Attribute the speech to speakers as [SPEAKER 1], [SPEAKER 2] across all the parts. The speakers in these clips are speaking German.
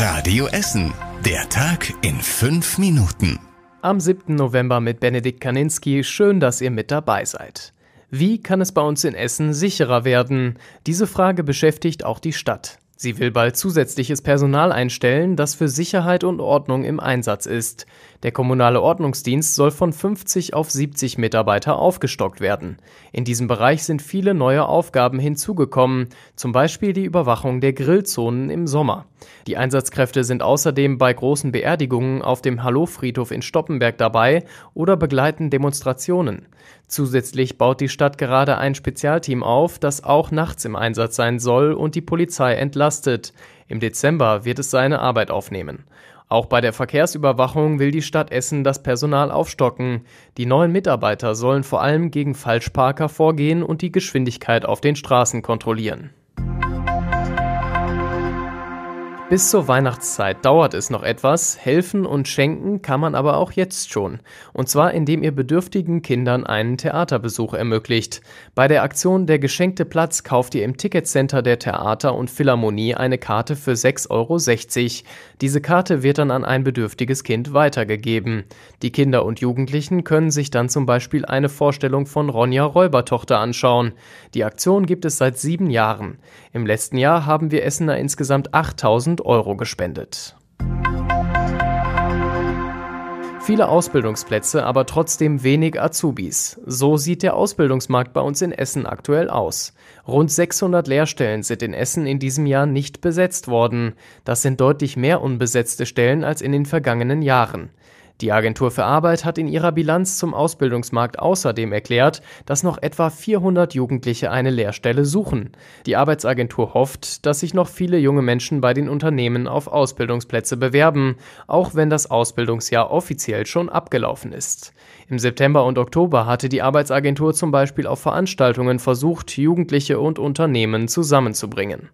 [SPEAKER 1] Radio Essen. Der Tag in fünf Minuten.
[SPEAKER 2] Am 7. November mit Benedikt Kaninski. Schön, dass ihr mit dabei seid. Wie kann es bei uns in Essen sicherer werden? Diese Frage beschäftigt auch die Stadt. Sie will bald zusätzliches Personal einstellen, das für Sicherheit und Ordnung im Einsatz ist. Der kommunale Ordnungsdienst soll von 50 auf 70 Mitarbeiter aufgestockt werden. In diesem Bereich sind viele neue Aufgaben hinzugekommen, zum Beispiel die Überwachung der Grillzonen im Sommer. Die Einsatzkräfte sind außerdem bei großen Beerdigungen auf dem Hallo-Friedhof in Stoppenberg dabei oder begleiten Demonstrationen. Zusätzlich baut die Stadt gerade ein Spezialteam auf, das auch nachts im Einsatz sein soll und die Polizei entlastet. Im Dezember wird es seine Arbeit aufnehmen. Auch bei der Verkehrsüberwachung will die Stadt Essen das Personal aufstocken. Die neuen Mitarbeiter sollen vor allem gegen Falschparker vorgehen und die Geschwindigkeit auf den Straßen kontrollieren. Bis zur Weihnachtszeit dauert es noch etwas, helfen und schenken kann man aber auch jetzt schon. Und zwar indem ihr bedürftigen Kindern einen Theaterbesuch ermöglicht. Bei der Aktion Der geschenkte Platz kauft ihr im Ticketcenter der Theater und Philharmonie eine Karte für 6,60 Euro. Diese Karte wird dann an ein bedürftiges Kind weitergegeben. Die Kinder und Jugendlichen können sich dann zum Beispiel eine Vorstellung von Ronja Räubertochter anschauen. Die Aktion gibt es seit sieben Jahren. Im letzten Jahr haben wir Essener insgesamt 8000 1000 Euro gespendet. Viele Ausbildungsplätze, aber trotzdem wenig Azubis. So sieht der Ausbildungsmarkt bei uns in Essen aktuell aus. Rund 600 Lehrstellen sind in Essen in diesem Jahr nicht besetzt worden. Das sind deutlich mehr unbesetzte Stellen als in den vergangenen Jahren. Die Agentur für Arbeit hat in ihrer Bilanz zum Ausbildungsmarkt außerdem erklärt, dass noch etwa 400 Jugendliche eine Lehrstelle suchen. Die Arbeitsagentur hofft, dass sich noch viele junge Menschen bei den Unternehmen auf Ausbildungsplätze bewerben, auch wenn das Ausbildungsjahr offiziell schon abgelaufen ist. Im September und Oktober hatte die Arbeitsagentur zum Beispiel auf Veranstaltungen versucht, Jugendliche und Unternehmen zusammenzubringen.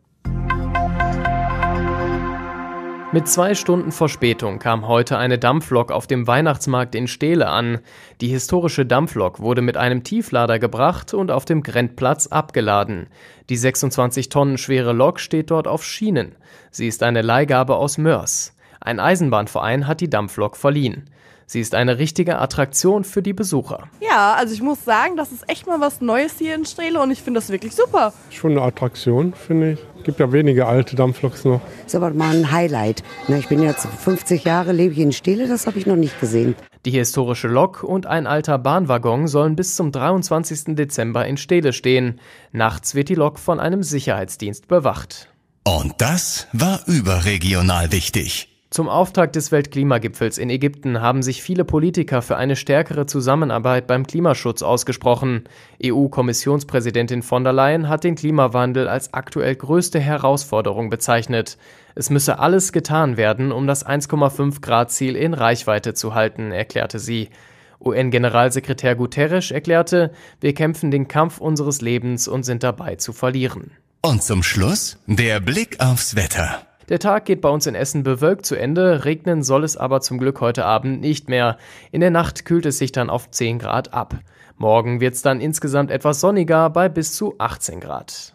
[SPEAKER 2] Mit zwei Stunden Verspätung kam heute eine Dampflok auf dem Weihnachtsmarkt in Steele an. Die historische Dampflok wurde mit einem Tieflader gebracht und auf dem Grenzplatz abgeladen. Die 26 Tonnen schwere Lok steht dort auf Schienen. Sie ist eine Leihgabe aus Mörs. Ein Eisenbahnverein hat die Dampflok verliehen. Sie ist eine richtige Attraktion für die Besucher. Ja, also ich muss sagen, das ist echt mal was Neues hier in Strele und ich finde das wirklich super. Schon eine Attraktion, finde ich. Es gibt ja wenige alte Dampfloks noch. Das Ist aber mal ein Highlight. Ich bin jetzt 50 Jahre, lebe ich in Stele, das habe ich noch nicht gesehen. Die historische Lok und ein alter Bahnwaggon sollen bis zum 23. Dezember in Stele stehen. Nachts wird die Lok von einem Sicherheitsdienst bewacht. Und
[SPEAKER 1] das war überregional wichtig.
[SPEAKER 2] Zum Auftrag des Weltklimagipfels in Ägypten haben sich viele Politiker für eine stärkere Zusammenarbeit beim Klimaschutz ausgesprochen. EU-Kommissionspräsidentin von der Leyen hat den Klimawandel als aktuell größte Herausforderung bezeichnet. Es müsse alles getan werden, um das 1,5 Grad Ziel in Reichweite zu halten, erklärte sie. UN-Generalsekretär Guterres erklärte, wir kämpfen den Kampf unseres Lebens und sind dabei zu verlieren.
[SPEAKER 1] Und zum Schluss der Blick aufs Wetter.
[SPEAKER 2] Der Tag geht bei uns in Essen bewölkt zu Ende, regnen soll es aber zum Glück heute Abend nicht mehr. In der Nacht kühlt es sich dann auf 10 Grad ab. Morgen wird es dann insgesamt etwas sonniger bei bis zu 18 Grad.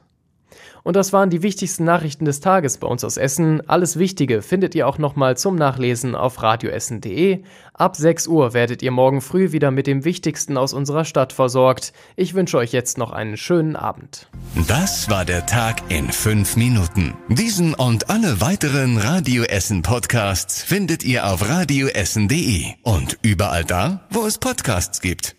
[SPEAKER 2] Und das waren die wichtigsten Nachrichten des Tages bei uns aus Essen. Alles Wichtige findet ihr auch nochmal zum Nachlesen auf radioessen.de. Ab 6 Uhr werdet ihr morgen früh wieder mit dem Wichtigsten aus unserer Stadt versorgt. Ich wünsche euch jetzt noch einen schönen Abend.
[SPEAKER 1] Das war der Tag in 5 Minuten. Diesen und alle weiteren Radioessen Podcasts findet ihr auf radioessen.de und überall da, wo es Podcasts gibt.